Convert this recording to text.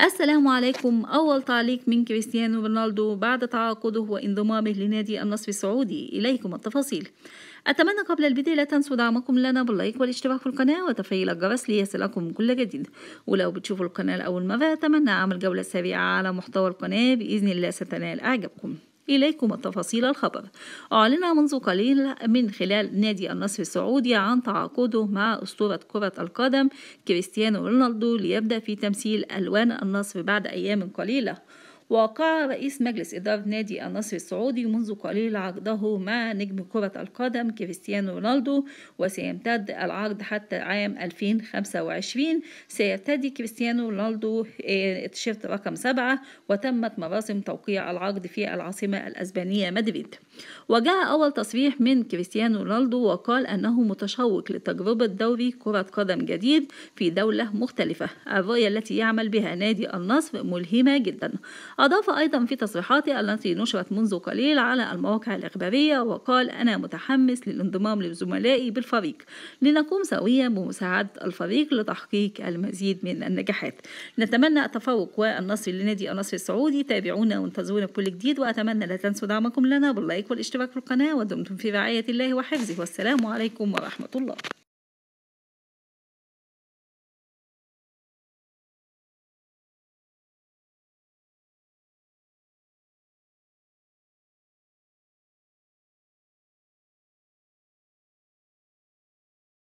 السلام عليكم أول تعليق من كريستيانو رونالدو بعد تعاقده وانضمامه لنادي النصر السعودي إليكم التفاصيل أتمنى قبل البداية لا تنسوا دعمكم لنا باللايك والاشتراك في القناة وتفعيل الجرس ليصلكم كل جديد ولو بتشوفوا القناة لأول مرة أتمنى أعمل جولة سريعة على محتوى القناة بإذن الله ستنال إعجابكم إليكم التفاصيل الخبر أعلن منذ قليل من خلال نادي النصر السعودي عن تعاقده مع أسطورة كرة القدم كريستيانو رونالدو ليبدأ في تمثيل ألوان النصر بعد أيام قليلة وقع رئيس مجلس إدارة نادي النصر السعودي منذ قليل عقده مع نجم كرة القدم كريستيانو رونالدو وسيمتد العقد حتى عام 2025 سيرتدي كريستيانو رونالدو تيشيرت رقم سبعة وتمت مراسم توقيع العقد في العاصمة الأسبانية مدريد وجاء أول تصريح من كريستيانو رونالدو وقال أنه متشوق لتجربة دوري كرة قدم جديد في دولة مختلفة الرؤية التي يعمل بها نادي النصر ملهمة جدا أضاف أيضا في تصريحاته التي نشرت منذ قليل على المواقع الإخبارية وقال أنا متحمس للانضمام لزملائي بالفريق لنقوم سويا بمساعدة الفريق لتحقيق المزيد من النجاحات نتمنى التفوق والنصر لنادي النصر السعودي تابعونا وانتظرونا كل جديد وأتمنى لا تنسوا دعمكم لنا باللايك والاشتراك في القناة ودمتم في رعاية الله وحفظه والسلام عليكم ورحمة الله